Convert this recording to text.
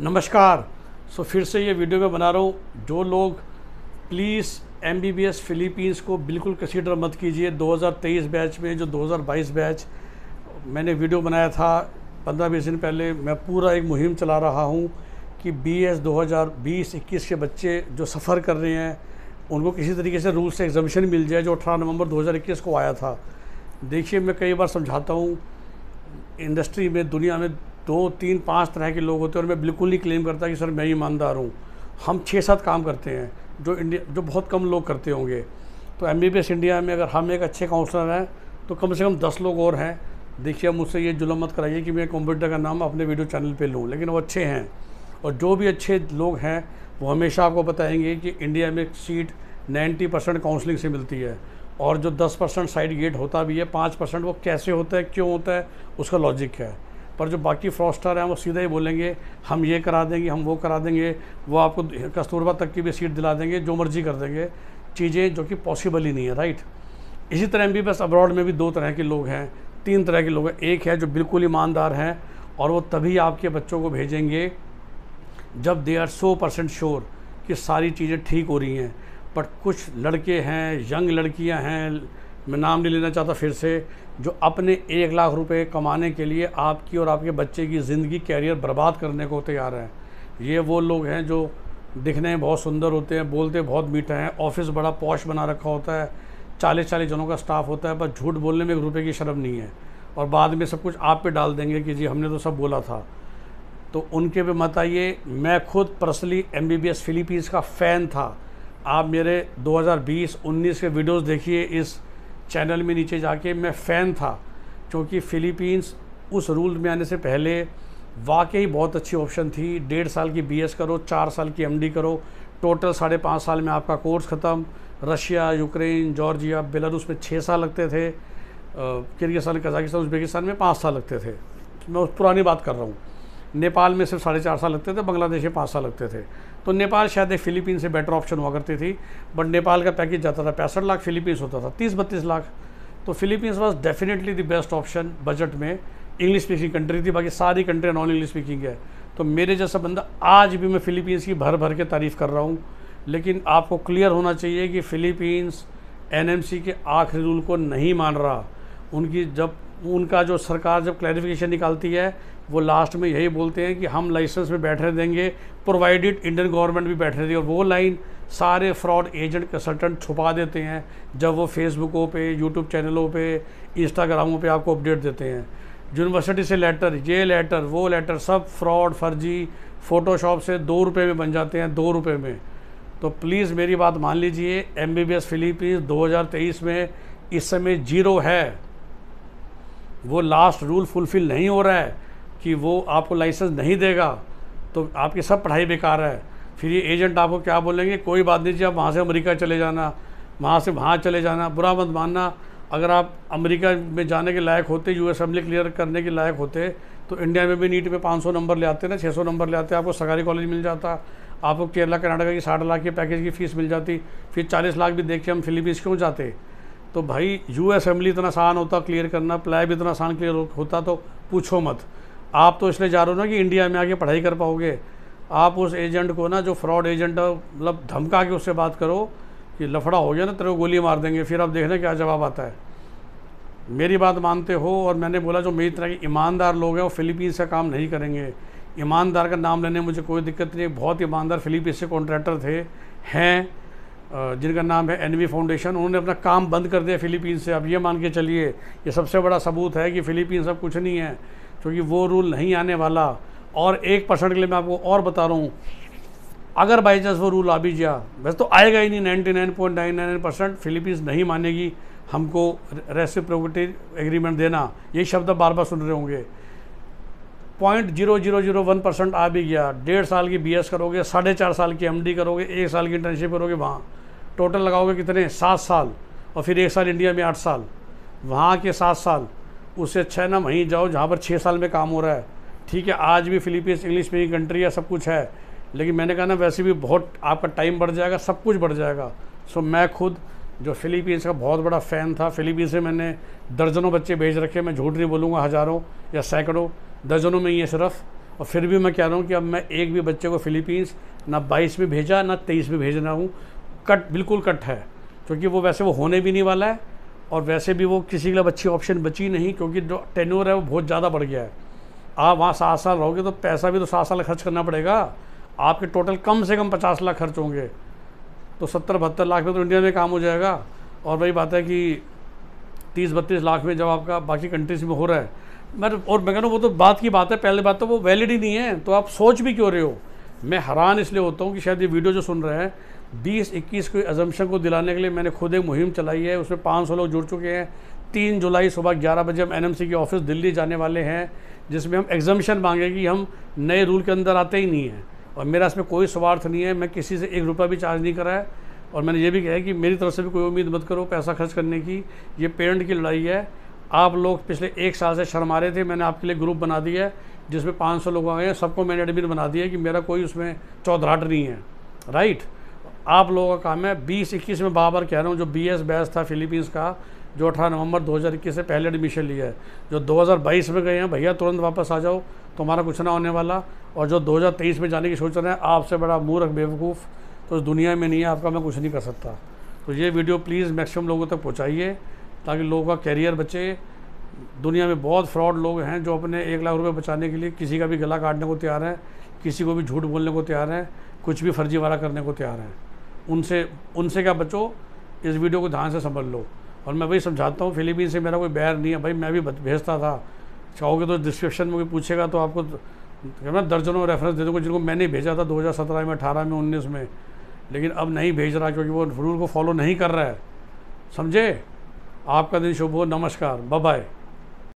नमस्कार सो फिर से ये वीडियो मैं बना रहा हूँ जो लोग please M B B S Philippines को बिल्कुल कंसिडर मत कीजिए 2023 बैच में जो 2022 बैच मैंने वीडियो बनाया था 15 बीस दिन पहले मैं पूरा एक मुहिम चला रहा हूँ कि बी एस दो हज़ार के बच्चे जो सफ़र कर रहे हैं उनको किसी तरीके से रूल से एग्जामिशन मिल जाए जो अठारह नवंबर दो को आया था देखिए मैं कई बार समझाता हूँ इंडस्ट्री में दुनिया में दो तीन पाँच तरह के लोग होते हैं और मैं बिल्कुल नहीं क्लेम करता कि सर मैं ईमानदार हूँ हम छः सात काम करते हैं जो इंडिया जो बहुत कम लोग करते होंगे तो एम इंडिया में अगर हम एक अच्छे काउंसलर हैं तो कम से कम दस लोग और हैं देखिए मुझसे ये जुलम मत कराइए कि मैं कंप्यूटर का नाम अपने वीडियो चैनल पर लूँ लेकिन वो अच्छे हैं और जो भी अच्छे लोग हैं वो हमेशा आपको बताएंगे कि इंडिया में सीट 90 परसेंट काउंसलिंग से मिलती है और जो 10 परसेंट साइड गेट होता भी है 5 परसेंट वो कैसे होता है क्यों होता है उसका लॉजिक है पर जो बाकी फ्रॉस्टर हैं वो सीधे ही बोलेंगे हम ये करा देंगे हम वो करा देंगे वो आपको कस्तूरबा तक की भी सीट दिला देंगे जो मर्जी कर देंगे चीज़ें जो कि पॉसिबल ही नहीं है राइट इसी तरह एम बी बस अब्रॉड में भी दो तरह के लोग हैं तीन तरह के लोग हैं एक है जो बिल्कुल ईमानदार हैं और वो तभी आपके बच्चों को भेजेंगे जब दे आर सौ परसेंट श्योर कि सारी चीज़ें ठीक हो रही हैं बट कुछ लड़के हैं यंग लड़कियां हैं मैं नाम नहीं लेना चाहता फिर से जो अपने एक लाख रुपए कमाने के लिए आपकी और आपके बच्चे की ज़िंदगी कैरियर बर्बाद करने को तैयार हैं ये वो लोग हैं जो दिखने में बहुत सुंदर होते हैं बोलते बहुत मीठे हैं ऑफिस बड़ा पॉश बना रखा होता है चालीस चालीस जनों का स्टाफ होता है पर झूठ बोलने में एक रुपये की शर्म नहीं है और बाद में सब कुछ आप पे डाल देंगे कि जी हमने तो सब बोला था तो उनके पे मत आइए मैं खुद पर्सनली एम बी फिलीपींस का फ़ैन था आप मेरे 2020-19 के वीडियोस देखिए इस चैनल में नीचे जाके मैं फ़ैन था क्योंकि फ़िलीपींस उस रूल में आने से पहले वाकई बहुत अच्छी ऑप्शन थी डेढ़ साल की बीएस करो चार साल की एमडी करो टोटल साढ़े पाँच साल में आपका कोर्स ख़त्म रशिया यूक्रेन जॉर्जिया बेलारूस में छः साल लगते थे किर्गिस्तान कजाकिस्तान उज्बेकिस्तान में पाँच साल लगते थे मैं उस पुरानी बात कर रहा हूँ नेपाल में सिर्फ साढ़े चार साल लगते थे बांग्लादेश में पाँच साल लगते थे तो नेपाल शायद एक फिलीपींस से बेटर ऑप्शन हुआ करती थी बट नेपाल का पैकेज जाता था पैंसठ लाख फ़िलीपींस होता था तीस बत्तीस लाख तो Philippines was definitely the best option budget में इंग्लिश स्पीकिंग कंट्री थी बाकी सारी कंट्री नॉन इंग्लिश स्पीकिंग है तो मेरे जैसा बंदा आज भी मैं फ़िलीपींस की भर भर के तारीफ़ कर रहा हूँ लेकिन आपको क्लियर होना चाहिए कि फ़िलीपींस एन के आखिरी रूल को नहीं मान रहा उनकी जब उनका जो सरकार जब क्लैरिफिकेशन निकालती है वो लास्ट में यही बोलते हैं कि हम लाइसेंस में बैठने देंगे प्रोवाइडेड इंडियन गवर्नमेंट भी बैठने देगी और वो लाइन सारे फ्रॉड एजेंट कंसल्टेंट छुपा देते हैं जब वो फेसबुकों पे यूट्यूब चैनलों पे इंस्टाग्रामों पे आपको अपडेट देते हैं यूनिवर्सिटी से लेटर ये लेटर वो लेटर सब फ्रॉड फर्जी फ़ोटोशॉप से दो रुपये में बन जाते हैं दो रुपये में तो प्लीज़ मेरी बात मान लीजिए M B B S Philippines दो हज़ार तेईस में इस समय जीरो है वो लास्ट रूल फुलफ़िल नहीं हो रहा है कि वो आपको लाइसेंस नहीं देगा तो आपकी सब पढ़ाई बेकार है फिर ये एजेंट आपको क्या बोलेंगे कोई बात नहीं जी आप वहाँ से अमेरिका चले जाना वहाँ से वहाँ चले जाना बुरा मत मानना अगर आप अमेरिका में जाने के लायक होते यू असम्बली क्लियर करने के लायक होते तो इंडिया में भी नीट में 500 नंबर ले आते ना 600 नंबर ले आते आपको सरकारी कॉलेज मिल जाता आपको केरला कर्नाटका की साठ लाख के पैकेज की फ़ीस मिल जाती फिर चालीस लाख भी देख के हम फिलीपींस क्यों जाते तो भाई यू असेंबली इतना आसान होता क्लियर करना प्लाई भी इतना आसान क्लियर होता तो पूछो मत आप तो इसलिए जा रहे हो ना कि इंडिया में आके पढ़ाई कर पाओगे आप उस एजेंट को ना जो फ्रॉड एजेंट है मतलब धमका के उससे बात करो कि लफड़ा हो गया ना तेरे को गोली मार देंगे फिर आप देखना क्या जवाब आता है मेरी बात मानते हो और मैंने बोला जो मेरी तरह के ईमानदार लोग हैं वो फिलीपींस का काम नहीं करेंगे ईमानदार का नाम लेने मुझे कोई दिक्कत नहीं बहुत ईमानदार फिलीपींस से कॉन्ट्रैक्टर थे हैं जिनका नाम है एनवी फाउंडेशन उन्होंने अपना काम बंद कर दिया फिलीपींस से अब ये मान के चलिए ये सबसे बड़ा सबूत है कि फिलीपींस अब कुछ नहीं है क्योंकि वो रूल नहीं आने वाला और एक परसेंट के लिए मैं आपको और बता रहा हूँ अगर बाई चांस वो रूल आ भी गया वैसे तो आएगा ही नहीं ninety nine point nine nine percent Philippines नहीं मानेगी हमको रेसिप्रोकटी एग्रीमेंट देना ये शब्द बार बार सुन रहे होंगे point zero zero zero one percent आ भी गया डेढ़ साल की बीएस करोगे साढ़े चार साल की एमडी करोगे एक साल की इंटर्नशिप करोगे वहाँ टोटल लगाओगे कितने सात साल और फिर एक साल इंडिया में आठ साल वहाँ के सात साल उससे अच्छा है ना वहीं जाओ जहाँ पर छः साल में काम हो रहा है ठीक है आज भी फिलीपींस इंग्लिश स्पीकिंग कंट्री है सब कुछ है लेकिन मैंने कहा ना वैसे भी बहुत आपका टाइम बढ़ जाएगा सब कुछ बढ़ जाएगा सो मैं खुद जो फिलीपींस का बहुत बड़ा फ़ैन था फिलीपींस से मैंने दर्जनों बच्चे भेज रखे मैं झूठ नहीं बोलूँगा हज़ारों या सैकड़ों दर्जनों में ही है सिर्फ और फिर भी मैं कह रहा हूँ कि अब मैं एक भी बच्चे को फिलीपींस ना बाईस में भेजा ना तेईस में भेजना हूँ कट बिल्कुल कट है क्योंकि वो वैसे वो होने भी नहीं वाला है और वैसे भी वो किसी के लिए अच्छी ऑप्शन बची नहीं क्योंकि जो टेनोर है वो बहुत ज़्यादा बढ़ गया है आप वहाँ सात साल रहोगे तो पैसा भी तो सात साल खर्च करना पड़ेगा आपके टोटल कम से कम पचास लाख खर्च होंगे तो सत्तर बहत्तर लाख में तो इंडिया में काम हो जाएगा और वही बात है कि तीस बत्तीस लाख में जब आपका बाकी कंट्रीज में हो रहा है मैं तो- और मैं कह रहा हूँ वो तो बात की बात है पहले बात तो वो वैलिड ही नहीं है तो आप सोच भी क्यों रहे हो मैं हैरान इसलिए होता हूँ कि शायद ये वीडियो जो सुन रहे हैं बीस इक्कीस के अजम्पन को दिलाने के लिए मैंने खुद एक मुहिम चलाई है उसमें पाँच सौ लोग जुड़ चुके हैं तीन जुलाई सुबह ग्यारह बजे हम एन के ऑफिस दिल्ली जाने वाले हैं जिसमें हम एग्जम्पन मांगे कि हम नए रूल के अंदर आते ही नहीं हैं और मेरा इसमें कोई स्वार्थ नहीं है मैं किसी से एक रुपया भी चार्ज नहीं करा है और मैंने ये भी कहा है कि मेरी तरफ से भी कोई उम्मीद मत करो पैसा खर्च करने की ये पेरेंट की लड़ाई है आप लोग पिछले एक साल से शर्मा रहे थे मैंने आपके लिए ग्रुप बना दिया है जिसमें 500 लोग आए हैं सबको मैंने एडमिट बना दिया है कि मेरा कोई उसमें चौधराट नहीं है राइट आप लोगों का काम है बीस इक्कीस में बाबर कह रहा हूँ जो बी एस बैस था फिलीपींस का जो अठारह नवंबर इक्कीस से पहले एडमिशन लिया है जो 2022 में गए हैं भैया तुरंत वापस आ जाओ तुम्हारा कुछ ना होने वाला और जो 2023 में जाने की सोच रहे हैं आपसे बड़ा मूर्ख बेवकूफ़ तो इस दुनिया में नहीं है आपका मैं कुछ नहीं कर सकता तो ये वीडियो प्लीज़ मैक्सिमम लोगों तक पहुँचाइए ताकि लोगों का कैरियर बचे दुनिया में बहुत फ्रॉड लोग हैं जो अपने एक लाख रुपये बचाने के लिए किसी का भी गला काटने को तैयार हैं किसी को भी झूठ बोलने को तैयार हैं कुछ भी फर्जीवाड़ा करने को तैयार हैं उनसे उनसे क्या बचो इस वीडियो को ध्यान से समझ लो और मैं वही समझाता हूँ फिलीपीन से मेरा कोई बैर नहीं है भाई मैं भी भेजता था चाहोगे तो डिस्क्रिप्शन में कोई पूछेगा तो आपको मैं दर्जनों रेफरेंस दे दूँगा जिनको मैंने भेजा था दो में अठारह में उन्नीस में लेकिन अब नहीं भेज रहा क्योंकि वो रूल को फॉलो नहीं कर रहा है समझे आपका दिन शुभ हो नमस्कार बाय